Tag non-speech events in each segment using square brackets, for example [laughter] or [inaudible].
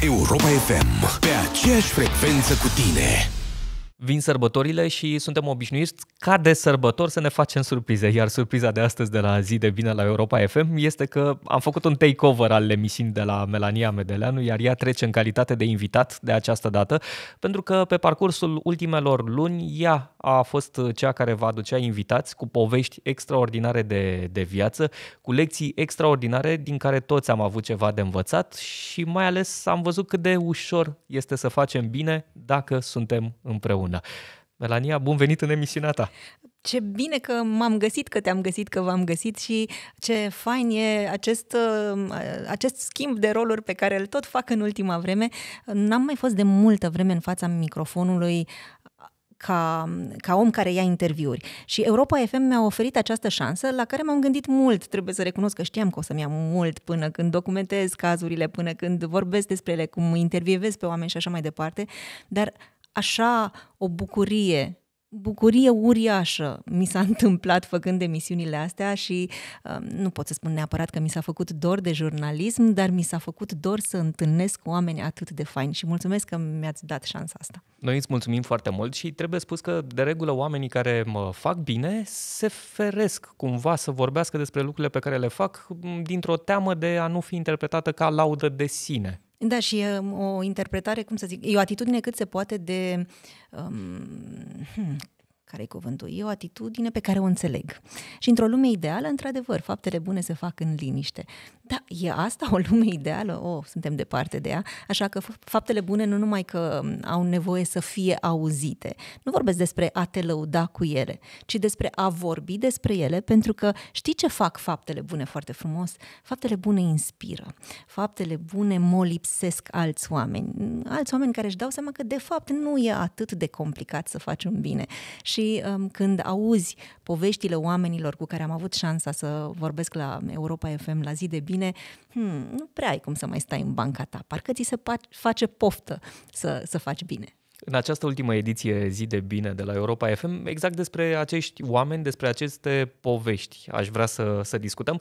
Europa FM, pe aceeași frecvență cu tine. Vin sărbătorile și suntem obișnuiți ca de sărbători să ne facem surprize, iar surpriza de astăzi de la zi de bine la Europa FM este că am făcut un takeover al emisiunii de la Melania Medeleanu, iar ea trece în calitate de invitat de această dată, pentru că pe parcursul ultimelor luni ea a fost cea care va aducea invitați cu povești extraordinare de, de viață, cu lecții extraordinare din care toți am avut ceva de învățat și mai ales am văzut cât de ușor este să facem bine dacă suntem împreună împreună. Melania, bun venit în emisiunea ta! Ce bine că m-am găsit, că te-am găsit, că v-am găsit și ce fain e acest, uh, acest schimb de roluri pe care îl tot fac în ultima vreme. N-am mai fost de multă vreme în fața microfonului ca, ca om care ia interviuri. Și Europa FM mi-a oferit această șansă la care m-am gândit mult. Trebuie să recunosc că știam că o să-mi ia mult până când documentez cazurile, până când vorbesc despre ele, cum intervievez pe oameni și așa mai departe. Dar așa o bucurie bucurie uriașă mi s-a [laughs] întâmplat făcând emisiunile astea și um, nu pot să spun neapărat că mi s-a făcut dor de jurnalism, dar mi s-a făcut dor să întâlnesc oameni atât de faini și mulțumesc că mi-ați dat șansa asta. Noi îți mulțumim foarte mult și trebuie spus că de regulă oamenii care mă fac bine se feresc cumva să vorbească despre lucrurile pe care le fac dintr-o teamă de a nu fi interpretată ca laudă de sine da, și e um, o interpretare, cum să zic, e o atitudine cât se poate de... Um, hmm, care e cuvântul? E o atitudine pe care o înțeleg. Și într-o lume ideală, într-adevăr, faptele bune se fac în liniște da, e asta o lume ideală? O, oh, suntem departe de ea. Așa că faptele bune nu numai că au nevoie să fie auzite. Nu vorbesc despre a te lăuda cu ele, ci despre a vorbi despre ele, pentru că știi ce fac faptele bune foarte frumos? Faptele bune inspiră. Faptele bune molipsesc alți oameni. Alți oameni care își dau seama că, de fapt, nu e atât de complicat să faci un bine. Și um, când auzi poveștile oamenilor cu care am avut șansa să vorbesc la Europa FM la zi de bine, tine, hmm, nu prea ai cum să mai stai în banca ta, parcă ți se face poftă să, să faci bine. În această ultimă ediție Zi de Bine de la Europa FM, exact despre acești oameni, despre aceste povești aș vrea să, să discutăm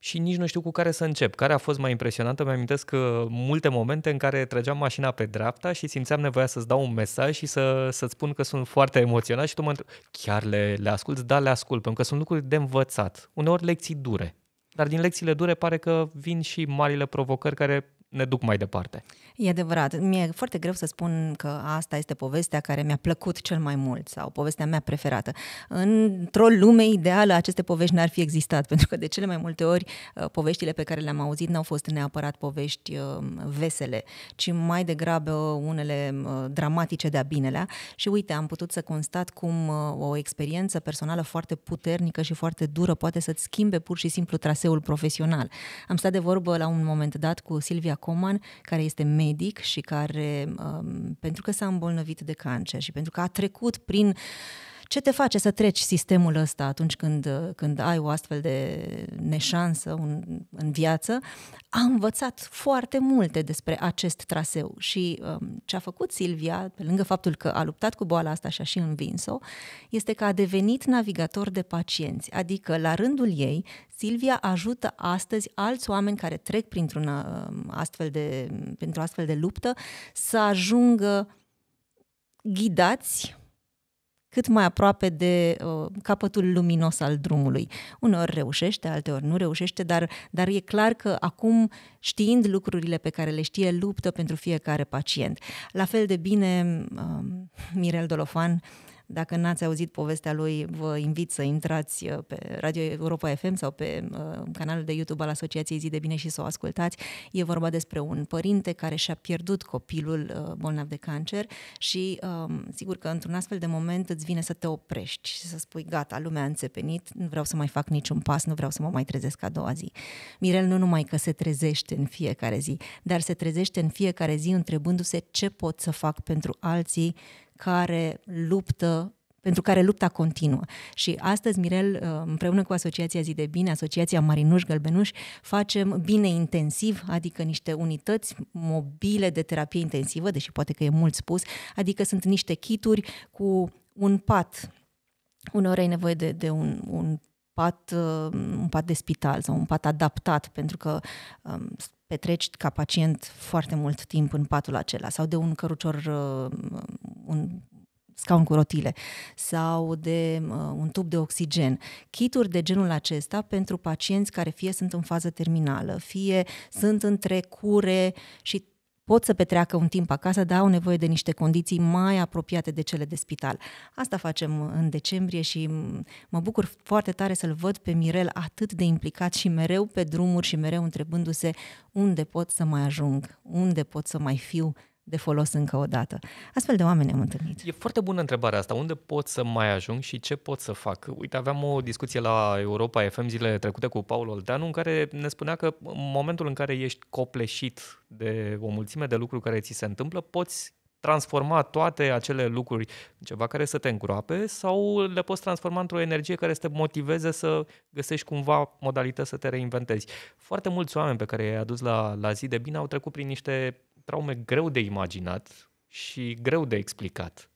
și nici nu știu cu care să încep. Care a fost mai impresionantă? Mi-amintesc că multe momente în care trăgeam mașina pe dreapta și simțeam nevoia să-ți dau un mesaj și să, să-ți spun că sunt foarte emoționat și tu mă chiar le, le asculți? Da, le ascult, pentru că sunt lucruri de învățat, uneori lecții dure dar din lecțiile dure pare că vin și marile provocări care ne duc mai departe. E adevărat. Mi-e foarte greu să spun că asta este povestea care mi-a plăcut cel mai mult sau povestea mea preferată. Într-o lume ideală, aceste povești n-ar fi existat, [laughs] pentru că de cele mai multe ori uh, poveștile pe care le-am auzit n-au fost neapărat povești um, vesele, ci mai degrabă unele uh, dramatice de-a binelea. Și uite, am putut să constat cum uh, o experiență personală foarte puternică și foarte dură poate să-ți schimbe pur și simplu traseul profesional. Am stat de vorbă la un moment dat cu Silvia Coman, care este medic și care, um, pentru că s-a îmbolnăvit de cancer și pentru că a trecut prin uh, ce te face să treci sistemul ăsta atunci când, când ai o astfel de neșansă în, în viață? A învățat foarte multe despre acest traseu și um, ce a făcut Silvia, pe lângă faptul că a luptat cu boala asta și a și învins-o, este că a devenit navigator de pacienți, adică la rândul ei Silvia ajută astăzi alți oameni care trec printr-un uh, astfel de, printr-o astfel de luptă să ajungă ghidați cât mai aproape de uh, capătul luminos al drumului. Uneori reușește, alteori nu reușește, dar, dar e clar că acum, știind lucrurile pe care le știe, luptă pentru fiecare pacient. La fel de bine, uh, Mirel Dolofan uh, dacă n-ați auzit povestea lui, vă invit să intrați uh, pe Radio Europa FM sau pe uh, canalul de YouTube al Asociației Zi de Bine și să o ascultați. E vorba despre un părinte care și-a pierdut copilul uh, bolnav de cancer și um, sigur că într-un astfel de moment îți vine să te oprești și să spui gata, lumea a înțepenit, nu vreau să mai fac niciun pas, nu vreau să mă mai trezesc a doua zi. Mirel nu numai că se trezește în fiecare zi, dar se trezește în fiecare zi întrebându-se ce pot să fac pentru alții care luptă pentru care lupta continuă. Și astăzi, Mirel, uh, împreună cu Asociația Zi de Bine, Asociația Marinuș Gălbenuș, facem bine intensiv, adică niște unități mobile de terapie intensivă, deși poate că e mult spus, adică sunt niște kituri cu un pat. Uneori ai nevoie de, de un, un pat, uh, un pat de spital sau un pat adaptat, pentru că um, petreci ca pacient foarte mult timp în patul acela sau de un cărucior uh, un scaun cu rotile sau de uh, un tub de oxigen. Kituri de genul acesta pentru pacienți care fie sunt în fază terminală, fie sunt între cure și pot să petreacă un timp acasă, dar au nevoie de niște condiții mai apropiate de cele de spital. Asta facem în decembrie și mă bucur foarte tare să-l văd pe Mirel atât de implicat și mereu pe drumuri și mereu întrebându-se unde pot să mai ajung, unde pot să mai fiu, de folos încă o dată. Astfel de oameni am întâlnit. E foarte bună întrebarea asta. Unde pot să mai ajung și ce pot să fac? Uite, aveam o discuție la Europa FM zilele trecute cu Paul Olteanu în care ne spunea că în momentul în care ești copleșit de o mulțime de lucruri care ți se întâmplă, poți transforma toate acele lucruri în ceva care să te îngroape sau le poți transforma într-o energie care să te motiveze să găsești cumva modalități să te reinventezi. Foarte mulți oameni pe care i-ai adus la, la zi de bine au trecut prin niște traume greu de imaginat și greu de explicat.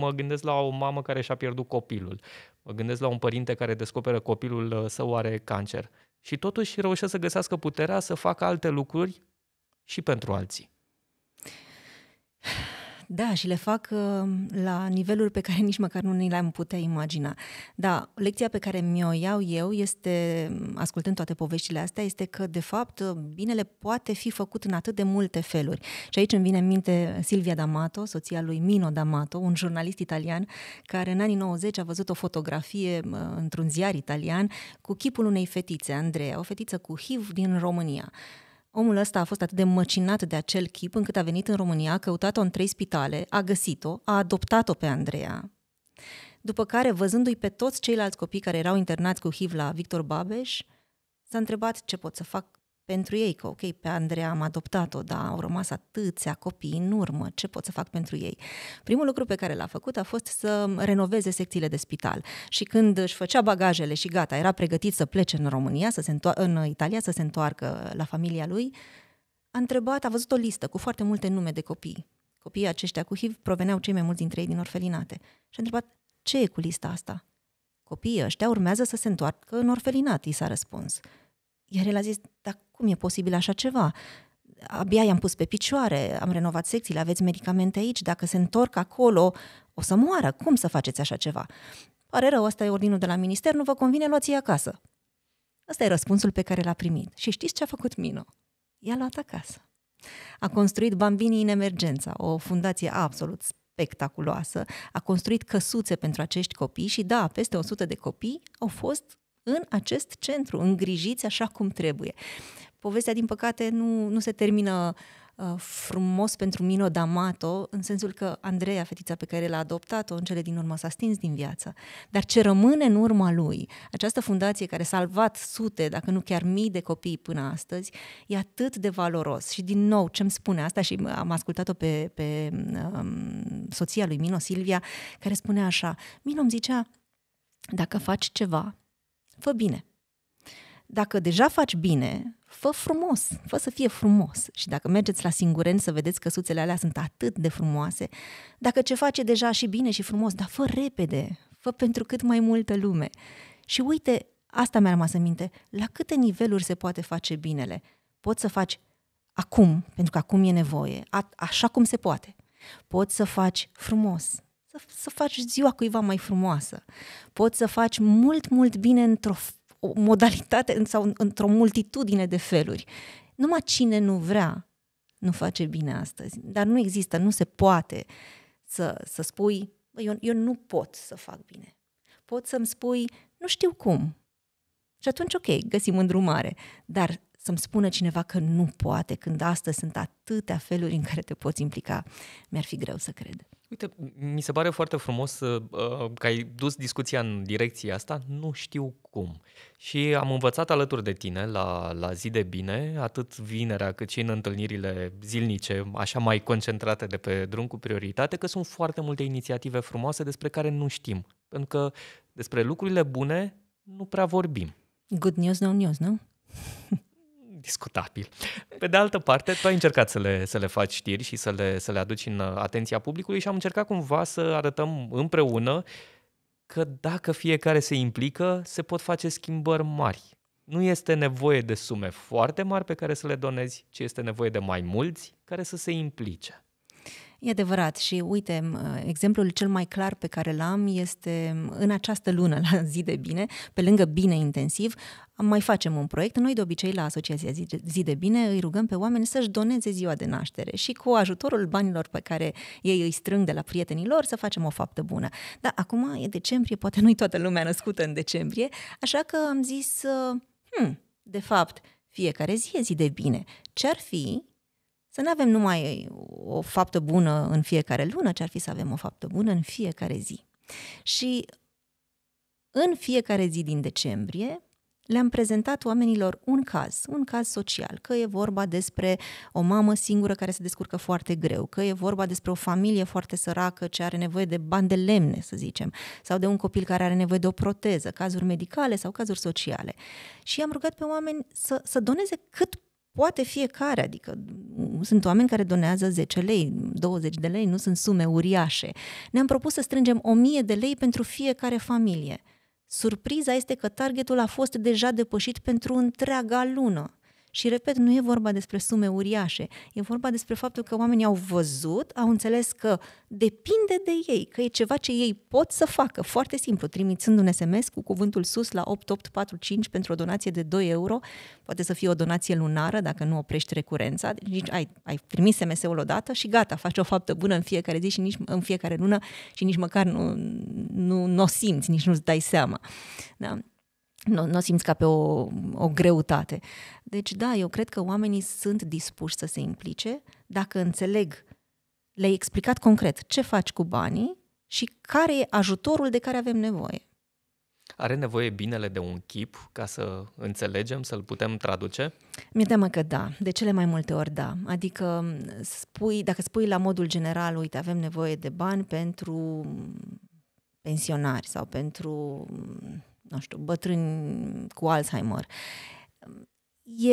Mă gândesc la o mamă care și-a pierdut copilul. Mă gândesc la un părinte care descoperă copilul uh, său are cancer. Și totuși reușesc să găsească puterea să facă alte lucruri și pentru alții. Da, și le fac uh, la niveluri pe care [laughs] nici măcar nu ni le-am putea imagina. Da, lecția pe care mi-o iau eu este, ascultând toate poveștile astea, este că, de fapt, uh, binele poate fi făcut în atât de multe feluri. Și aici îmi vine în minte Silvia D'Amato, soția lui Mino D'Amato, un jurnalist italian care în anii 90 a văzut o fotografie uh, într-un ziar italian cu chipul unei fetițe, Andreea, o fetiță cu HIV din România. Omul ăsta a fost atât de măcinat de acel chip încât a venit în România, a căutat-o în trei spitale, a găsit-o, a adoptat-o pe Andreea. După care, văzându-i pe toți ceilalți copii care erau internați cu HIV la Victor Babeș, s-a întrebat ce pot să fac pentru ei, că ok, pe Andreea am adoptat-o, dar au rămas atâția copii în urmă, ce pot să fac pentru ei? Primul lucru pe care l-a făcut a fost să renoveze secțiile de spital și când își făcea bagajele și gata, era pregătit să plece în România, să se întoar- în Italia, să se întoarcă la familia lui, a întrebat, a văzut o listă cu foarte multe nume de copii. Copiii aceștia cu HIV proveneau cei mai mulți dintre ei din orfelinate. Și a întrebat, ce e cu lista asta? Copiii ăștia urmează să se întoarcă în orfelinat, i s-a răspuns. Iar el a zis, dar cum e posibil așa ceva? Abia i-am pus pe picioare, am renovat secțiile, aveți medicamente aici, dacă se întorc acolo, o să moară, cum să faceți așa ceva? Pare rău, ăsta e ordinul de la minister, nu vă convine, luați-i acasă. Asta e răspunsul pe care l-a primit. Și știți ce a făcut Mino? I-a luat acasă. A construit Bambinii în emergența, o fundație absolut spectaculoasă, a construit căsuțe pentru acești copii și da, peste 100 de copii au fost în acest centru, îngrijiți așa cum trebuie. Povestea, din păcate, nu, nu se termină uh, frumos pentru Mino D'Amato, în sensul că Andreea, fetița pe care l-a adoptat-o, în cele din urmă s-a stins din viață. Dar ce rămâne în urma lui, această fundație care a salvat sute, dacă nu chiar mii de copii până astăzi, e atât de valoros. Și din nou, ce-mi spune asta, și am ascultat-o pe, pe um, soția lui Mino, Silvia, care spunea așa, Mino îmi zicea, dacă faci ceva fă bine. Dacă deja faci bine, fă frumos, fă să fie frumos. Și dacă mergeți la singureni să vedeți că suțele alea sunt atât de frumoase, dacă ce face deja și bine și frumos, dar fă repede, fă pentru cât mai multă lume. Și uite, asta mi-a rămas în minte, la câte niveluri se poate face binele. Poți să faci acum, pentru că acum e nevoie, a- așa cum se poate. Poți să faci frumos, să faci ziua cuiva mai frumoasă. Poți să faci mult, mult bine într-o modalitate sau într-o multitudine de feluri. Numai cine nu vrea nu face bine astăzi. Dar nu există, nu se poate să, să spui, bă, eu, eu nu pot să fac bine. Pot să-mi spui, nu știu cum. Și atunci, ok, găsim îndrumare. Dar să-mi spună cineva că nu poate, când astăzi sunt atâtea feluri în care te poți implica, mi-ar fi greu să cred. Uite, mi se pare foarte frumos uh, că ai dus discuția în direcția asta, nu știu cum. Și am învățat alături de tine la, la zi de bine, atât vinerea cât și în întâlnirile zilnice, așa mai concentrate de pe drum cu prioritate, că sunt foarte multe inițiative frumoase despre care nu știm. Pentru că despre lucrurile bune nu prea vorbim. Good news, no news, nu? [laughs] discutabil. Pe de altă parte, tu ai încercat să le, să le faci știri și să le, să le aduci în uh, atenția publicului și am încercat cumva să arătăm împreună că dacă fiecare se implică, se pot face schimbări mari. Nu este nevoie de sume foarte mari pe care să le donezi, ci este nevoie de mai mulți care să se implice. E adevărat și uite, exemplul cel mai clar pe care l-am este în această lună, [laughs] la zi de bine, pe lângă bine intensiv, mai facem un proiect. Noi de obicei la Asociația Zi de Bine îi rugăm pe oameni să-și doneze ziua de naștere și cu ajutorul banilor pe care ei îi strâng de la prietenii lor să facem o faptă bună. Dar acum e decembrie, poate nu-i toată lumea născută în decembrie, așa că am zis, uh, hmm, de fapt, fiecare zi e zi de bine. Ce ar fi să nu avem numai o faptă bună în fiecare lună, ci ar fi să avem o faptă bună în fiecare zi. Și în fiecare zi din decembrie le-am prezentat oamenilor un caz, un caz social, că e vorba despre o mamă singură care se descurcă foarte greu, că e vorba despre o familie foarte săracă ce are nevoie de bani de lemne, să zicem, sau de un copil care are nevoie de o proteză, cazuri medicale sau cazuri sociale. Și am rugat pe oameni să, să doneze cât poate fiecare, adică mm, sunt oameni care donează 10 lei, 20 de lei, nu sunt sume uriașe. Ne-am propus să strângem 1000 de lei pentru fiecare familie. Surpriza este că targetul a fost deja depășit pentru întreaga lună. Și repet, nu e vorba despre sume uriașe, e vorba despre faptul că oamenii au văzut, au înțeles că depinde de ei, că e ceva ce ei pot să facă, foarte simplu, trimițând un SMS cu cuvântul sus la 8845 pentru o donație de 2 euro, poate să fie o donație lunară dacă nu oprești recurența, deci ai, ai trimis SMS-ul odată și gata, faci o faptă bună în fiecare zi și nici în fiecare lună și nici măcar nu, nu, nu o simți, nici nu-ți dai seama. Da? nu, nu simți ca pe o, o greutate. Deci, da, eu cred că oamenii sunt dispuși să se implice dacă înțeleg, le-ai explicat concret ce faci cu banii și care e ajutorul de care avem nevoie. Are nevoie binele de un chip ca să înțelegem, să-l putem traduce? Mi-e teamă că da, de cele mai multe ori da. Adică spui, dacă spui la modul general, uite, avem nevoie de bani pentru pensionari sau pentru nu știu, bătrâni cu Alzheimer. E,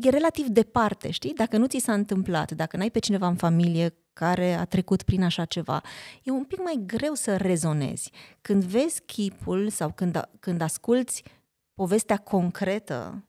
e relativ departe, știi? Dacă nu ți s-a întâmplat, dacă n-ai pe cineva în familie care a trecut prin așa ceva, e un pic mai greu să rezonezi. Când vezi chipul sau când, când asculți povestea concretă,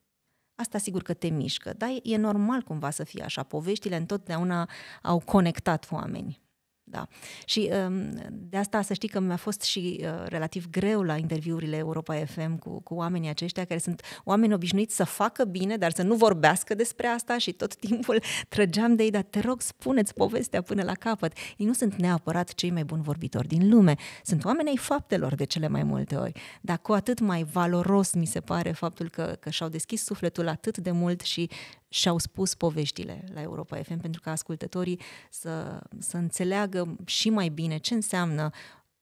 asta sigur că te mișcă, dar e normal cumva să fie așa. Poveștile întotdeauna au conectat oameni. Da. Și um, de asta să știi că mi-a fost și uh, relativ greu la interviurile Europa FM cu, cu oamenii aceștia, care sunt oameni obișnuiți să facă bine, dar să nu vorbească despre asta și tot timpul [laughs] trăgeam de ei, dar te rog, spuneți povestea până la capăt. Ei nu sunt neapărat cei mai buni vorbitori din lume, sunt oameni ai faptelor de cele mai multe ori, dar cu atât mai valoros mi se pare faptul că, că și-au deschis sufletul atât de mult și și-au spus poveștile la Europa FM pentru ca ascultătorii să, să înțeleagă și mai bine ce înseamnă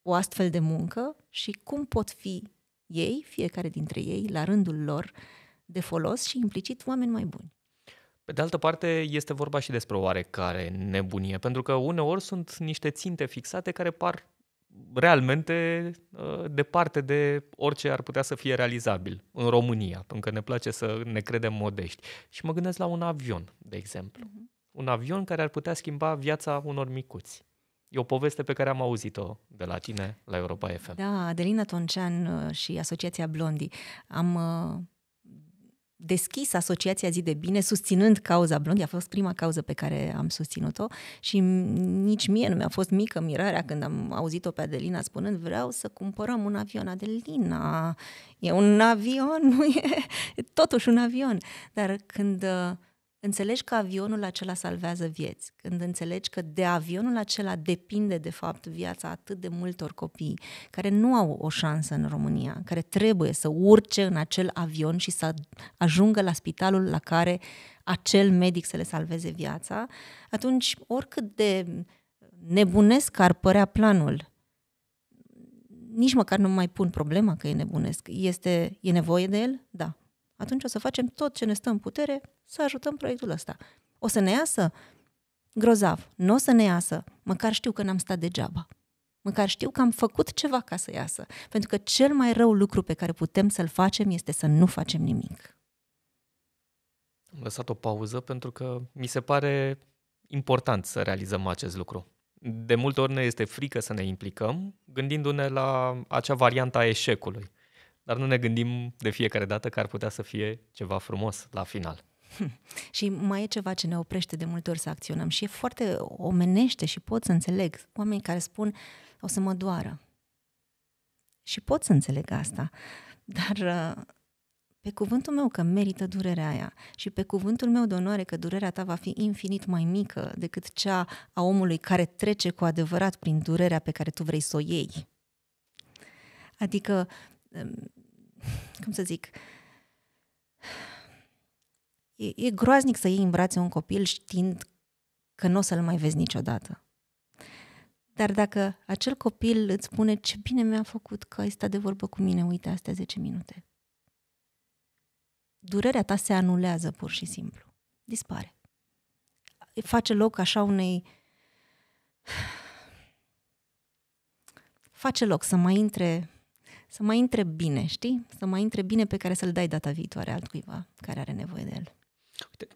o astfel de muncă și cum pot fi ei, fiecare dintre ei, la rândul lor, de folos și implicit oameni mai buni. Pe de altă parte, este vorba și despre oarecare nebunie, pentru că uneori sunt niște ținte fixate care par realmente ă, departe de orice ar putea să fie realizabil în România, pentru că ne place să ne credem modești. Și mă gândesc la un avion, de exemplu. Uh-huh. Un avion care ar putea schimba viața unor micuți. E o poveste pe care am auzit-o de la tine, la Europa FM. Da, Adelina Toncean ă, și Asociația Blondi. Am ă, deschis Asociația Zi de Bine, susținând cauza Blondie. A fost prima cauză pe care am susținut-o și nici mie nu mi-a fost mică mirarea când am auzit-o pe Adelina spunând vreau să cumpărăm un avion. Adelina, e un avion, [laughs] nu e totuși un avion. Dar când uh, înțelegi că avionul acela salvează vieți, când înțelegi că de avionul acela depinde, de fapt, viața atât de multor copii care nu au o șansă în România, care trebuie să urce în acel avion și să ajungă la spitalul la care acel medic să le salveze viața, atunci, oricât de nebunesc ar părea planul, nici măcar nu mai pun problema că e nebunesc. Este, e nevoie de el? Da atunci o să facem tot ce ne stă în putere să ajutăm proiectul ăsta. O să ne iasă grozav, nu o să ne iasă, măcar știu că n-am stat degeaba. Măcar știu că am făcut ceva ca să iasă. Pentru că cel mai rău lucru pe care putem să-l facem este să nu facem nimic. Am lăsat o pauză pentru că mi se pare important să realizăm acest lucru. De multe ori ne este frică să ne implicăm, gândindu-ne la acea variantă a eșecului dar nu ne gândim de fiecare dată că ar putea să fie ceva frumos la final. Hm. Și mai e ceva ce ne oprește de multe ori să acționăm și e foarte omenește și pot să înțeleg oameni care spun o să mă doară. Și pot să înțeleg asta, dar uh, pe cuvântul meu că merită durerea aia și pe cuvântul meu de onoare că durerea ta va fi infinit mai mică decât cea a omului care trece cu adevărat prin durerea pe care tu vrei să o iei. Adică cum să zic, e, e groaznic să iei în brațe un copil știind că nu o să-l mai vezi niciodată. Dar dacă acel copil îți spune ce bine mi-a făcut că ai stat de vorbă cu mine, uite, astea 10 minute. Durerea ta se anulează pur și simplu. Dispare. Face loc așa unei... [sighs] Face loc să mai intre să mai intre bine, știi? Să mai intre bine pe care să-l dai data viitoare altcuiva care are nevoie de el. Uite,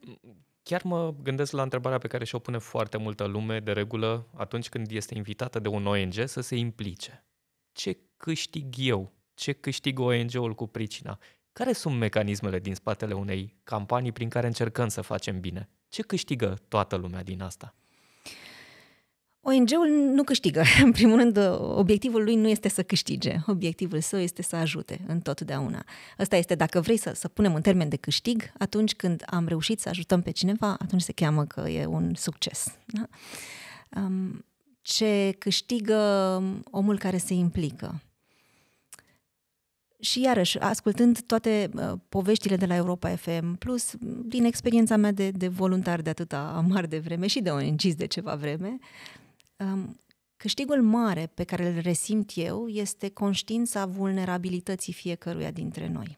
chiar mă gândesc la întrebarea pe care și-o pune foarte multă lume de regulă atunci când este invitată de un ONG să se implice. Ce câștig eu? Ce câștig ONG-ul cu pricina? Care sunt mecanismele din spatele unei campanii prin care încercăm să facem bine? Ce câștigă toată lumea din asta? ONG-ul nu câștigă. [laughs] În primul rând, obiectivul lui nu este să câștige, obiectivul său este să ajute întotdeauna. Asta este, dacă vrei să, să punem un termen de câștig, atunci când am reușit să ajutăm pe cineva, atunci se cheamă că e un succes. Da? Um, ce câștigă omul care se implică? Și iarăși, ascultând toate uh, poveștile de la Europa FM, plus din experiența mea de, de voluntar de atâta mare de vreme și de ONG de ceva vreme, uh, Um, câștigul mare pe care îl resimt eu este conștiința vulnerabilității fiecăruia dintre noi.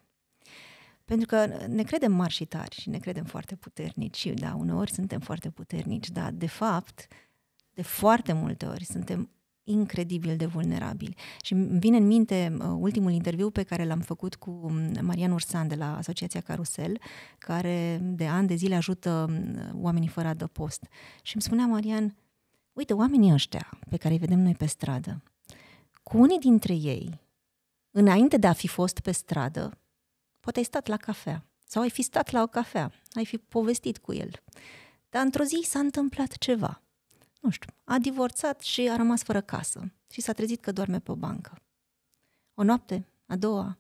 Pentru că ne credem mari și tari și ne credem foarte puternici și, da, uneori suntem foarte puternici, dar, de fapt, de foarte multe ori suntem incredibil de vulnerabili. Și vine în minte uh, ultimul interviu pe care l-am făcut cu um, Marian Ursan de la Asociația Carusel, care de ani de zile ajută um, oamenii fără adăpost. Și îmi spunea Marian, uite, oamenii ăștia pe care îi vedem noi pe stradă, cu unii dintre ei, înainte de a fi fost pe stradă, poate ai stat la cafea sau ai fi stat la o cafea, ai fi povestit cu el. Dar într-o zi s-a întâmplat ceva. Nu știu, a divorțat și a rămas fără casă și s-a trezit că doarme pe o bancă. O noapte, a doua,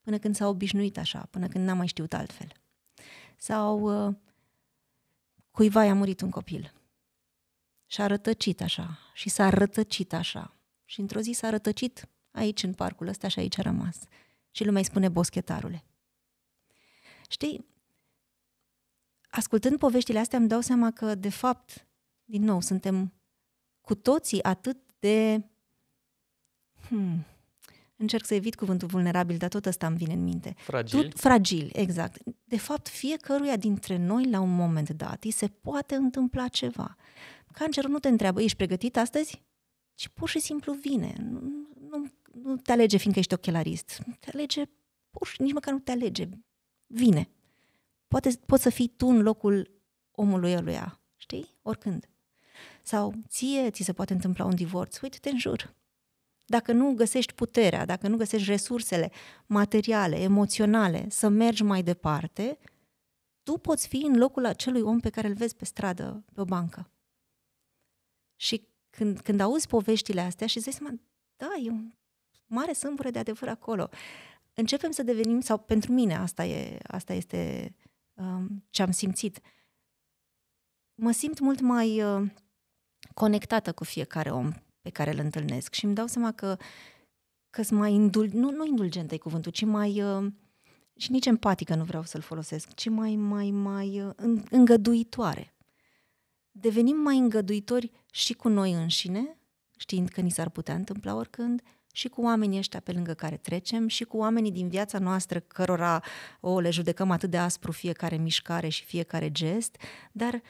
până când s-a obișnuit așa, până când n-a mai știut altfel. Sau uh, cuiva i-a murit un copil și-a rătăcit așa și s-a rătăcit așa. Și într-o zi s-a rătăcit aici în parcul ăsta și aici a rămas. Și lumea îi spune boschetarule. Știi, ascultând poveștile astea îmi dau seama că, de fapt, din nou, suntem cu toții atât de... Hmm, încerc să evit cuvântul vulnerabil, dar tot ăsta îmi vine în minte. Fragil. Tot fragil, exact. De fapt, fiecăruia dintre noi, la un moment dat, îi se poate întâmpla ceva. Cancerul nu te întreabă, ești pregătit astăzi? Ci pur și simplu vine. Nu, nu, nu te alege fiindcă ești ochelarist. Te alege, pur și, nici măcar nu te alege. Vine. Poate poți să fii tu în locul omului ăluia, știi? Oricând. Sau ție ți se poate întâmpla un divorț. Uite-te în jur. Dacă nu găsești puterea, dacă nu găsești resursele materiale, emoționale, să mergi mai departe, tu poți fi în locul acelui om pe care îl vezi pe stradă, pe o bancă. Și când, când auzi poveștile astea și zici, da, e un mare sâmbure de adevăr acolo. Începem să devenim, sau pentru mine asta, e, asta este um, ce am simțit. Mă simt mult mai uh, conectată cu fiecare om pe care îl întâlnesc și îmi dau seama că că sunt mai indul, nu, nu indulgentă e cuvântul, ci mai uh, și nici empatică nu vreau să-l folosesc, ci mai, mai, mai uh, îngăduitoare devenim mai îngăduitori și cu noi înșine, știind că ni s-ar putea întâmpla oricând, și cu oamenii ăștia pe lângă care trecem și cu oamenii din viața noastră cărora o le judecăm atât de aspru fiecare mișcare și fiecare gest, dar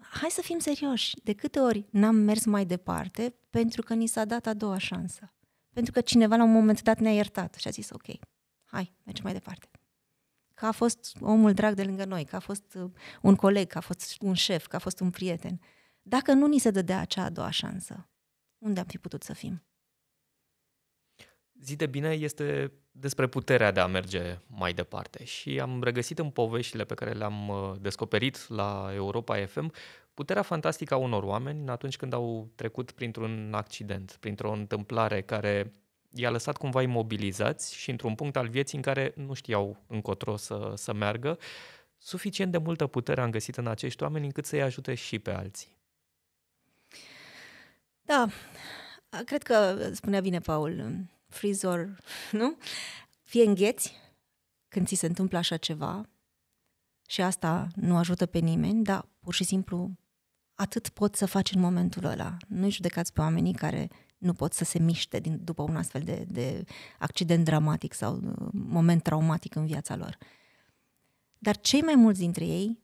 hai să fim serioși, de câte ori n-am mers mai departe pentru că ni s-a dat a doua șansă. Pentru că cineva la un moment dat ne-a iertat și a zis ok, hai, mergem mai departe că a fost omul drag de lângă noi, că a fost uh, un coleg, că a fost un șef, că a fost un prieten. Dacă nu ni se dădea acea a doua șansă, unde am fi putut să fim? Zi de bine este despre puterea de a merge mai departe și am regăsit în poveștile pe care le-am uh, descoperit la Europa FM puterea fantastică a unor oameni atunci când au trecut printr-un accident, printr-o întâmplare care i-a lăsat cumva imobilizați și într-un punct al vieții în care nu știau încotro să, să meargă, suficient de multă putere am găsit în acești oameni încât să-i ajute și pe alții. Da, cred că spunea bine Paul, frizor, nu? Fie îngheți când ți se întâmplă așa ceva și asta nu ajută pe nimeni, dar pur și simplu atât pot să faci în momentul ăla. Nu-i judecați pe oamenii care nu pot să se miște din, după un astfel de, de accident dramatic sau uh, moment traumatic în viața lor. Dar cei mai mulți dintre ei,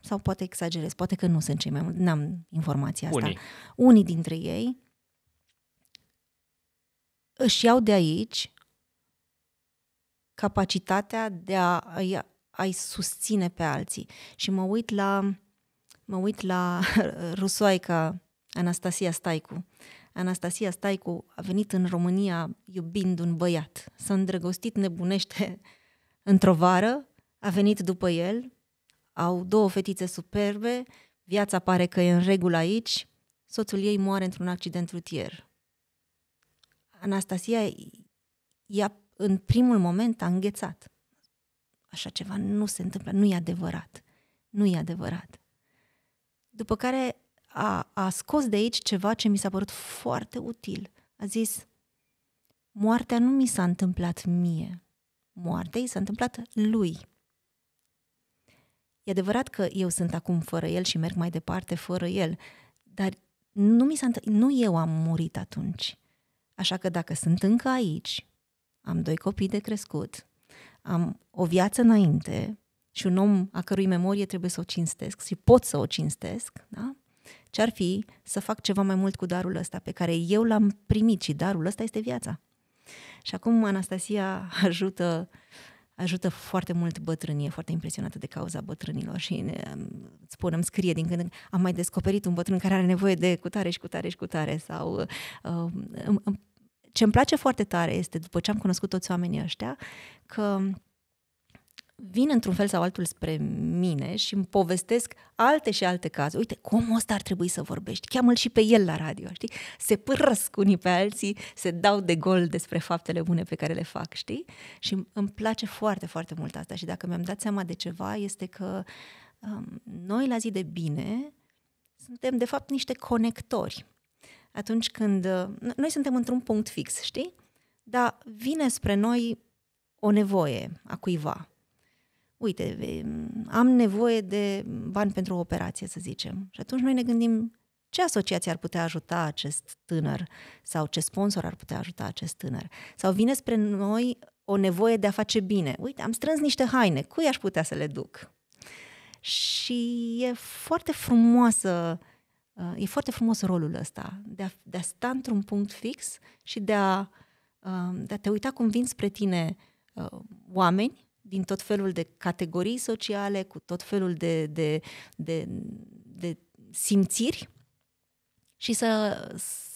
sau poate exagerez, poate că nu sunt cei mai mulți, n-am informația asta, unii, unii dintre ei își iau de aici capacitatea de a, a, a susține pe alții. Și mă uit la mă uit la [laughs] rusoaica Anastasia Staicu. Anastasia Staicu a venit în România iubind un băiat. S-a îndrăgostit nebunește [laughs] într-o vară, a venit după el, au două fetițe superbe, viața pare că e în regulă aici, soțul ei moare într-un accident rutier. Anastasia i-a în primul moment a înghețat. Așa ceva nu se întâmplă, nu e adevărat. Nu e adevărat. După care a, a scos de aici ceva ce mi s-a părut foarte util. A zis, moartea nu mi s-a întâmplat mie, moartea i s-a întâmplat lui. E adevărat că eu sunt acum fără el și merg mai departe fără el, dar nu, mi s-a întâmplat, nu eu am murit atunci. Așa că dacă sunt încă aici, am doi copii de crescut, am o viață înainte și un om a cărui memorie trebuie să o cinstesc și pot să o cinstesc, da? ce ar fi să fac ceva mai mult cu darul ăsta pe care eu l-am primit și darul ăsta este viața. Și acum Anastasia ajută ajută foarte mult bătrânii, e foarte impresionată de cauza bătrânilor și ne, spune, îmi scrie din când în am mai descoperit un bătrân care are nevoie de cutare și cutare și cutare sau uh, ce îmi place foarte tare este, după ce am cunoscut toți oamenii ăștia, că vin într-un fel sau altul spre mine și îmi povestesc alte și alte cazuri. Uite, cum omul ăsta ar trebui să vorbești, cheamă-l și pe el la radio, știi? Se pârăsc unii pe alții, se dau de gol despre faptele bune pe care le fac, știi? Și îmi place foarte, foarte mult asta și dacă mi-am dat seama de ceva este că um, noi la zi de bine suntem de fapt niște conectori. Atunci când uh, noi suntem într-un punct fix, știi? Dar vine spre noi o nevoie a cuiva uite, am nevoie de bani pentru o operație, să zicem. Și atunci noi ne gândim ce asociație ar putea ajuta acest tânăr sau ce sponsor ar putea ajuta acest tânăr. Sau vine spre noi o nevoie de a face bine. Uite, am strâns niște haine, cui aș putea să le duc? Și e foarte frumoasă, uh, e foarte frumos rolul ăsta de a, de a sta într-un punct fix și de a, uh, de a te uita cum vin spre tine uh, oameni din tot felul de categorii sociale, cu tot felul de, de, de, de simțiri și să,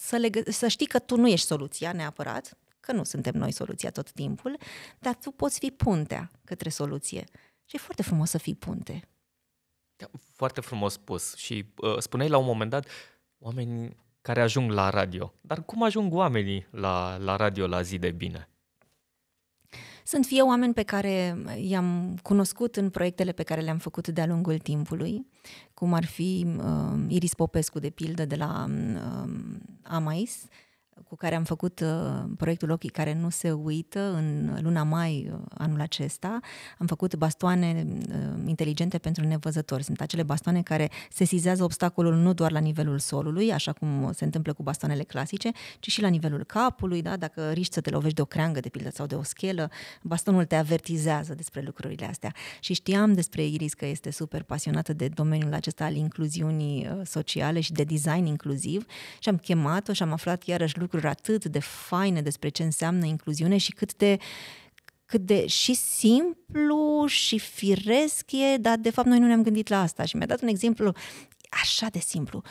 să, le, să știi că tu nu ești soluția neapărat, că nu suntem noi soluția tot timpul, dar tu poți fi puntea către soluție. Și e foarte frumos să fii punte. Da, foarte frumos spus. Și uh, spuneai la un moment dat, oameni care ajung la radio. Dar cum ajung oamenii la, la radio la zi de bine? Sunt fie oameni pe care i-am cunoscut în proiectele pe care le-am făcut de-a lungul timpului, cum ar fi uh, Iris Popescu, de pildă, de la uh, Amais, uh, cu care am făcut uh, proiectul Ochii care nu se uită în luna mai uh, anul acesta. Am făcut bastoane uh, inteligente pentru nevăzători. Sunt acele bastoane care sesizează obstacolul nu doar la nivelul solului, așa cum se întâmplă cu bastoanele clasice, ci și la nivelul capului, da? dacă riști să te lovești de o creangă, de pildă, sau de o schelă, bastonul te avertizează despre lucrurile astea. Și știam despre Iris că este super pasionată de domeniul acesta al incluziunii sociale și de design inclusiv și am chemat-o și am aflat iarăși lucruri lucruri atât de faine despre ce înseamnă incluziune și cât de cât de și simplu și firesc e, dar de fapt noi nu ne-am gândit la asta. Și mi-a dat un exemplu așa de simplu.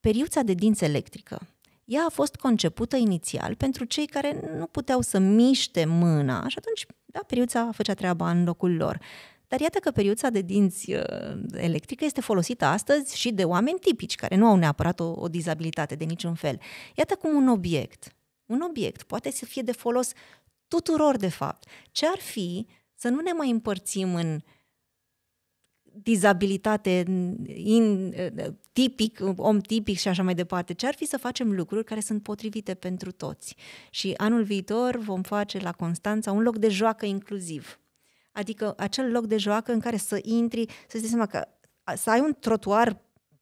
Periuța de dinți electrică. Ea a fost concepută inițial pentru cei care nu puteau să miște mâna și atunci, da, periuța făcea treaba în locul lor. Dar iată că periuța de dinți uh, electrică este folosită astăzi și de oameni tipici, care nu au neapărat o, o dizabilitate de niciun fel. Iată cum un obiect, un obiect poate să fie de folos tuturor, de fapt. Ce ar fi să nu ne mai împărțim în dizabilitate in, uh, tipic, om tipic și așa mai departe. Ce ar fi să facem lucruri care sunt potrivite pentru toți? Și anul viitor vom face la Constanța un loc de joacă inclusiv adică acel loc de joacă în care să intri, să-ți dai seama că să ai un trotuar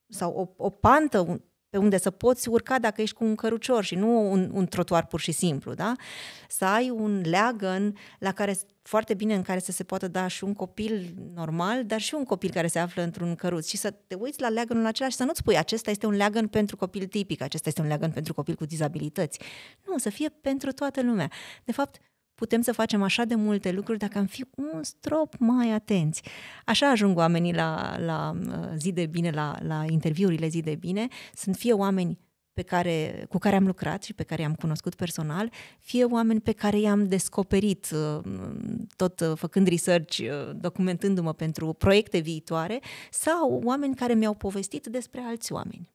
sau o, o pantă pe unde să poți urca dacă ești cu un cărucior și nu un, un trotuar pur și simplu, da? Să ai un leagăn la care foarte bine în care să se poată da și un copil normal, dar și un copil care se află într-un căruț și să te uiți la leagănul acela și să nu-ți spui acesta este un leagăn pentru copil tipic, acesta este un leagăn pentru copil cu dizabilități. Nu, să fie pentru toată lumea. De fapt, putem să facem așa de multe lucruri dacă am fi un strop mai atenți. Așa ajung oamenii la, la uh, zi de bine, la, la interviurile zi de bine. Sunt fie oameni pe care, cu care am lucrat și pe care i-am cunoscut personal, fie oameni pe care i-am descoperit uh, tot uh, făcând research, documentându-mă pentru proiecte viitoare, sau oameni care mi-au povestit despre alți oameni.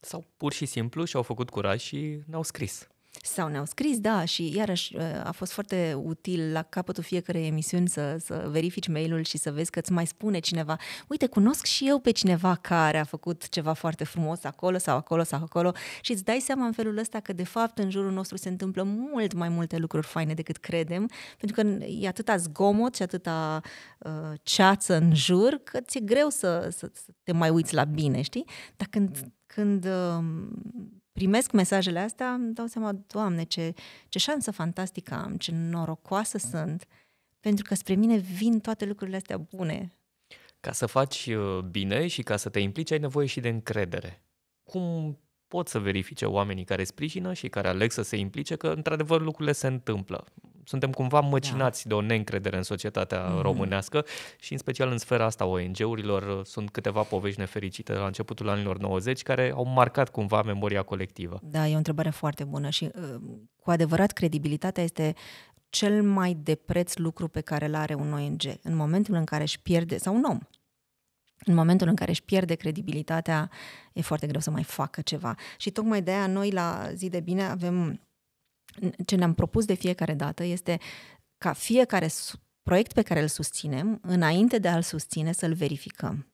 Sau pur și simplu și-au făcut curaj și ne-au scris. Sau ne-au scris, da, și iarăși uh, a fost foarte util la capătul fiecărei emisiuni să, să verifici mailul și să vezi că îți mai spune cineva, uite, cunosc și eu pe cineva care a făcut ceva foarte frumos acolo sau acolo sau acolo și îți dai seama în felul ăsta că de fapt în jurul nostru se întâmplă mult mai multe lucruri faine decât credem, pentru că e atâta zgomot și atâta uh, ceață în jur că ți-e greu să, să, să te mai uiți la bine, știi? Dar când, când uh, primesc mesajele astea, îmi dau seama, Doamne, ce, ce șansă fantastică am, ce norocoasă sunt, pentru că spre mine vin toate lucrurile astea bune. Ca să faci uh, bine și ca să te implici, ai nevoie și de încredere. Cum pot să verifice oamenii care sprijină și care aleg să se implice că, într-adevăr, lucrurile se întâmplă. Suntem cumva da. măcinați da. de o neîncredere în societatea mm-hmm. românească și, în special, în sfera asta ONG-urilor. Sunt câteva povești nefericite la începutul anilor 90 care au marcat cumva memoria colectivă. Da, e o întrebare foarte bună și, uh, cu adevărat, credibilitatea este cel mai de preț lucru pe care îl are un ONG. În momentul în care își pierde, sau un om, în momentul în care își pierde credibilitatea, e foarte greu să mai facă ceva. Și tocmai de aia noi la zi de bine avem ce ne-am propus de fiecare dată este ca fiecare proiect pe care îl susținem, înainte de a-l susține, să-l verificăm.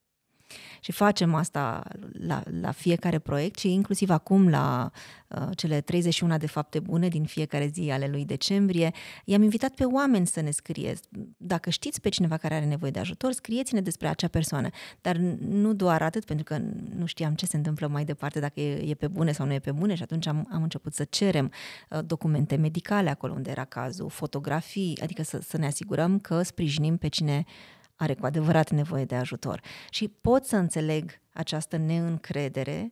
Și facem asta la, la fiecare proiect și inclusiv acum la uh, cele 31 de fapte bune din fiecare zi ale lui decembrie, i-am invitat pe oameni să ne scrie. Dacă știți pe cineva care are nevoie de ajutor, scrieți-ne despre acea persoană. Dar nu doar atât, pentru că nu știam ce se întâmplă mai departe, dacă e, e pe bune sau nu e pe bune și atunci am, am început să cerem uh, documente medicale acolo unde era cazul, fotografii, adică să, să ne asigurăm că sprijinim pe cine uh, are cu adevărat nevoie de ajutor. Și pot să înțeleg această neîncredere,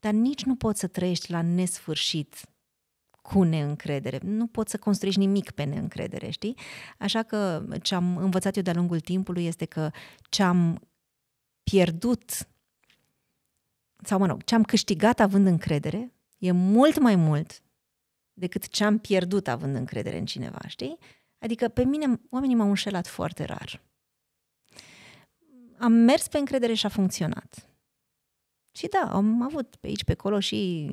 dar nici nu poți să trăiești la nesfârșit cu neîncredere. Nu poți să construiești nimic pe neîncredere, știi? Așa că ce am învățat eu de-a lungul timpului este că ce am pierdut sau, mă rog, ce am câștigat având încredere e mult mai mult decât ce am pierdut având încredere în cineva, știi? Adică pe mine oamenii m-au înșelat foarte rar am mers pe încredere și a funcționat. Și da, am avut pe aici, pe acolo și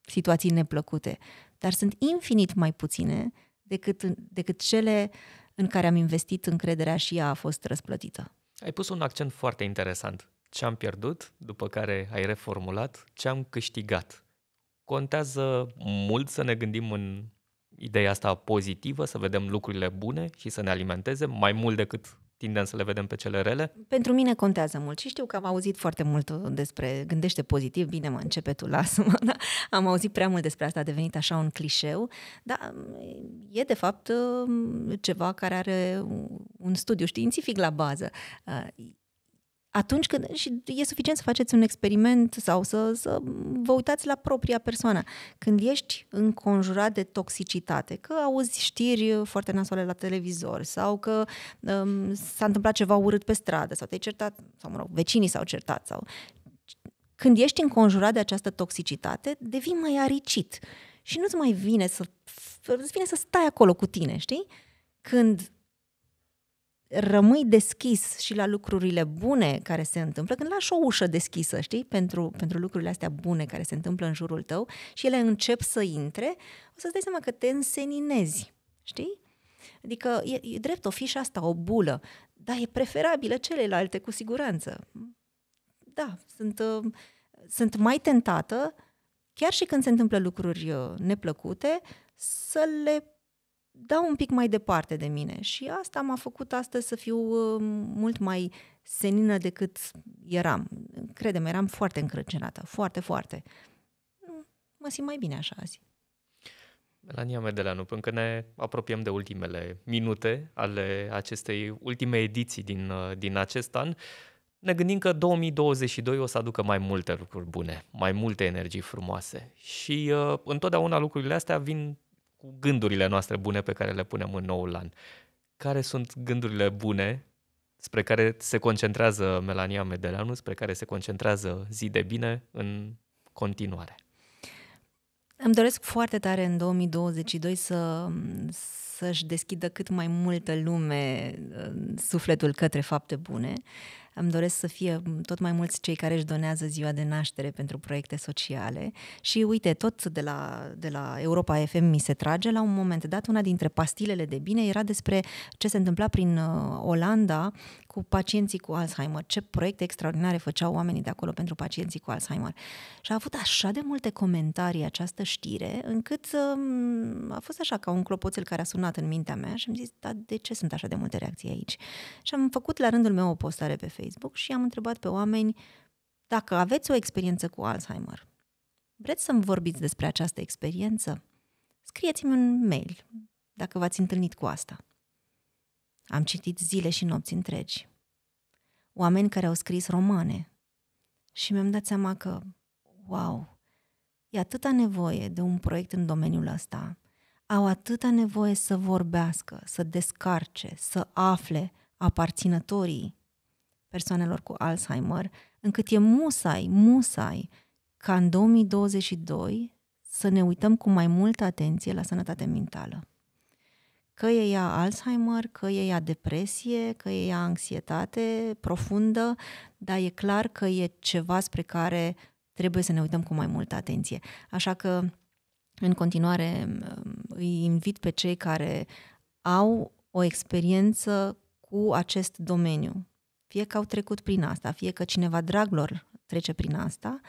situații neplăcute, dar sunt infinit mai puține decât, decât cele în care am investit încrederea și ea a fost răsplătită. Ai pus un accent foarte interesant. Ce am pierdut, după care ai reformulat, ce am câștigat. Contează mult să ne gândim în ideea asta pozitivă, să vedem lucrurile bune și să ne alimenteze mai mult decât tindem să le vedem pe cele rele? Pentru mine contează mult și știu că am auzit foarte mult despre gândește pozitiv, bine mă începe tu, lasă-mă, [laughs] da? am auzit prea mult despre asta, a devenit așa un clișeu, dar e de fapt um, ceva care are un studiu științific la bază. Uh, atunci când și e suficient să faceți un experiment sau să, să vă uitați la propria persoană. Când ești înconjurat de toxicitate, că auzi știri foarte nasoale la televizor sau că um, s-a întâmplat ceva urât pe stradă sau te-ai certat, sau mă rog, vecinii s-au certat sau... Când ești înconjurat de această toxicitate, devii mai aricit și nu-ți mai vine să, îți vine să stai acolo cu tine, știi? Când rămâi deschis și la lucrurile bune care se întâmplă, când lași o ușă deschisă, știi, pentru, pentru lucrurile astea bune care se întâmplă în jurul tău și ele încep să intre, o să-ți dai seama că te înseninezi, știi? Adică e, e drept o fișă asta, o bulă, dar e preferabilă celelalte cu siguranță. Da, sunt, uh, sunt mai tentată, chiar și când se întâmplă lucruri uh, neplăcute, să le dau un pic mai departe de mine și asta m-a făcut astăzi să fiu uh, mult mai senină decât eram. Credem, eram foarte încrâncenată, foarte, foarte. Mă simt mai bine așa azi. Melania Medeleanu, până că ne apropiem de ultimele minute ale acestei ultime ediții din, uh, din acest an, ne gândim că 2022 o să aducă mai multe lucruri bune, mai multe energii frumoase și uh, întotdeauna lucrurile astea vin cu gândurile noastre bune pe care le punem în noul an. Care sunt gândurile bune spre care se concentrează Melania Medeleanu, spre care se concentrează zi de bine în continuare? Îmi doresc foarte tare în 2022 să, să-și deschidă cât mai multă lume uh, sufletul către fapte bune, îmi doresc să fie mm, tot mai mulți cei care își donează ziua de naștere pentru proiecte sociale și uite, tot de la, de la Europa FM mi se trage, la un moment dat una dintre pastilele de bine era despre ce se întâmpla prin uh, Olanda cu pacienții cu Alzheimer, ce proiecte extraordinare făceau oamenii de acolo pentru pacienții cu Alzheimer. Și a avut așa de multe comentarii această știre, încât um, a fost așa ca un clopoțel care a sunat în mintea mea și am zis, da, de ce sunt așa de multe reacții aici? Și am făcut la rândul meu o postare pe Facebook și am întrebat pe oameni dacă aveți o experiență cu Alzheimer, vreți să-mi vorbiți despre această experiență? Scrieți-mi un mail dacă v-ați întâlnit cu asta. Am citit zile și nopți întregi. Oameni care au scris romane. Și mi-am dat seama că, wow, e atâta nevoie de un proiect în domeniul ăsta. Au atâta nevoie să vorbească, să descarce, să afle aparținătorii persoanelor cu Alzheimer, încât e musai, musai ca în 2022 să ne uităm cu mai multă atenție la sănătatea mentală că e ea Alzheimer, că e ea depresie, că e ea anxietate profundă, dar e clar că e ceva spre care trebuie să ne uităm cu mai multă atenție. Așa că, în continuare, um, îi invit pe cei care au o experiență cu acest domeniu, fie că au trecut prin asta, fie că cineva drag lor trece prin asta,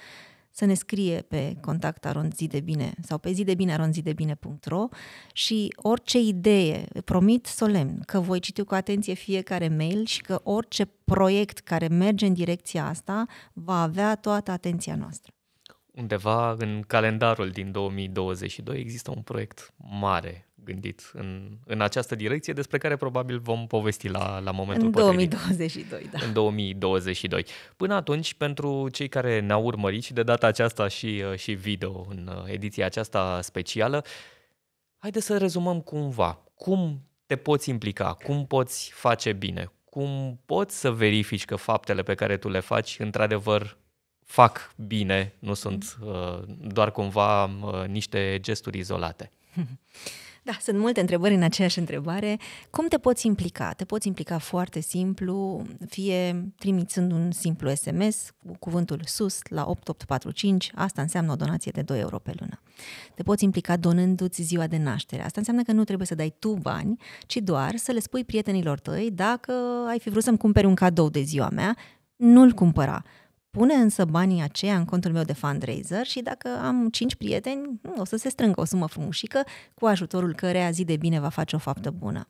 să ne scrie pe contact aronzidebine sau pe zidebinearonzidebine.ro și orice idee, promit solemn că voi citi cu atenție fiecare mail și că orice proiect care merge în direcția asta va avea toată atenția noastră. Undeva în calendarul din 2022 există un proiect mare gândit în, în această direcție, despre care probabil vom povesti la, la momentul în potrivit. 2022, da. În 2022. Până atunci, pentru cei care ne-au urmărit și de data aceasta și, uh, și video în uh, ediția aceasta specială, haideți să rezumăm cumva. Cum te poți implica? Cum poți face bine? Cum poți să verifici că faptele pe care tu le faci, într-adevăr, fac bine, nu sunt mm-hmm. uh, doar cumva uh, niște gesturi izolate. [laughs] Da, sunt multe întrebări în aceeași întrebare. Cum te poți implica? Te poți implica foarte simplu, fie trimițând un simplu SMS cu cuvântul SUS la 8845, asta înseamnă o donație de 2 euro pe lună. Te poți implica donându-ți ziua de naștere. Asta înseamnă că nu trebuie să dai tu bani, ci doar să le spui prietenilor tăi dacă ai fi vrut să-mi cumperi un cadou de ziua mea, nu-l cumpăra pune însă banii aceia în contul meu de fundraiser și dacă am cinci prieteni, hmm, o să se strângă o sumă frumușică cu ajutorul căreia zi de bine va face o faptă bună.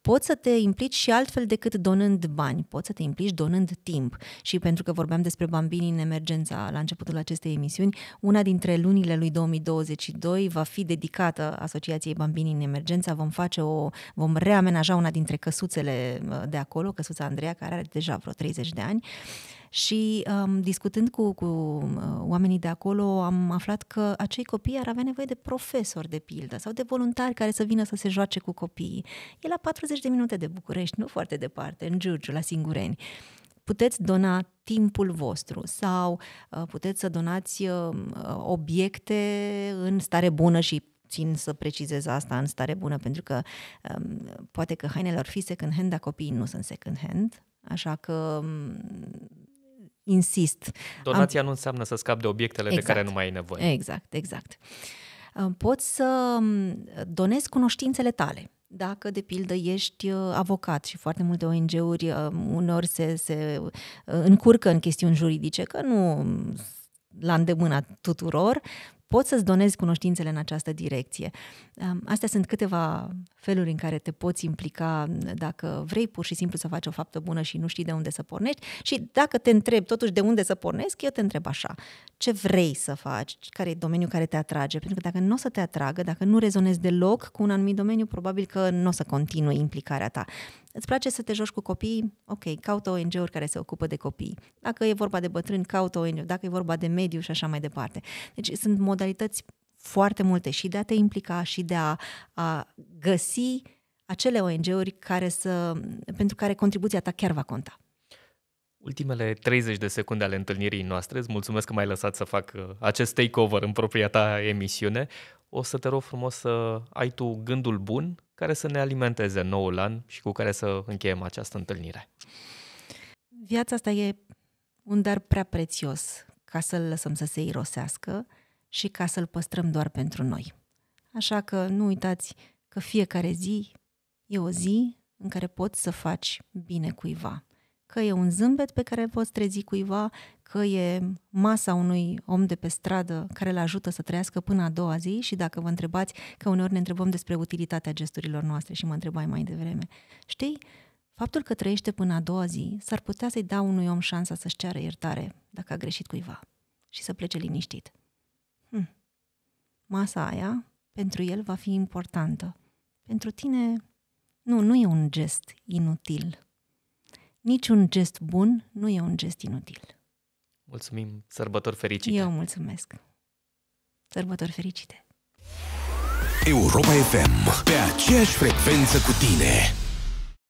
Poți să te implici și altfel decât donând bani, poți să te implici donând timp. Și pentru că vorbeam despre bambinii în emergența la începutul acestei emisiuni, una dintre lunile lui 2022 va fi dedicată Asociației Bambinii în Emergența. Vom face o, vom reamenaja una dintre căsuțele uh, de acolo, căsuța Andreea, care are deja vreo 30 de ani și um, discutând cu, cu uh, oamenii de acolo, am aflat că acei copii ar avea nevoie de profesori, de pildă, sau de voluntari care să vină să se joace cu copiii. E la 40 de minute de București, nu foarte departe, în Giurgiu, la Singureni puteți dona timpul vostru sau uh, puteți să donați uh, obiecte în stare bună și țin să precizez asta în stare bună pentru că um, poate că hainele ar fi second hand, dar copiii nu sunt second hand, așa că um, insist. Donația Am... nu înseamnă să scapi de obiectele exact. de care nu mai ai nevoie. Exact, exact. Poți să donezi cunoștințele tale. Dacă, de pildă, ești uh, avocat și foarte multe ONG-uri uneori uh, se, se uh, încurcă în chestiuni juridice, că nu la îndemâna tuturor, poți să-ți donezi cunoștințele în această direcție. Astea sunt câteva feluri în care te poți implica dacă vrei pur și simplu să faci o faptă bună și nu știi de unde să pornești și dacă te întreb totuși de unde să pornesc, eu te întreb așa, ce vrei să faci, care e domeniul care te atrage, pentru că dacă nu o să te atragă, dacă nu rezonezi deloc cu un anumit domeniu, probabil că nu o să continui implicarea ta. Îți place să te joci cu copii? Ok, caută ONG-uri care se ocupă de copii. Dacă e vorba de bătrâni, caută ONG-uri. Dacă e vorba de mediu și așa mai departe. Deci sunt modalități foarte multe și de a te implica și de a, a găsi acele ONG-uri care să, pentru care contribuția ta chiar va conta. Ultimele 30 de secunde ale întâlnirii noastre, îți mulțumesc că m-ai lăsat să fac uh, acest takeover în propria ta emisiune. O să te rog frumos să ai tu gândul bun care să ne alimenteze noul an și cu care să încheiem această întâlnire. Viața asta e un dar prea prețios ca să-l lăsăm să se irosească și ca să-l păstrăm doar pentru noi. Așa că nu uitați că fiecare zi e o zi în care poți să faci bine cuiva că e un zâmbet pe care îl poți trezi cuiva, că e masa unui om de pe stradă care îl ajută să trăiască până a doua zi și dacă vă întrebați, că uneori ne întrebăm despre utilitatea gesturilor noastre și mă întrebai mai devreme, știi, faptul că trăiește până a doua zi s-ar putea să-i dau unui om șansa să-și ceară iertare dacă a greșit cuiva și să plece liniștit. Hm. Masa aia pentru el va fi importantă. Pentru tine, nu, nu e un gest inutil niciun gest bun nu e un gest inutil. Mulțumim, sărbători fericite! Eu mulțumesc! Sărbători fericite! Europa FM, pe aceeași frecvență cu tine!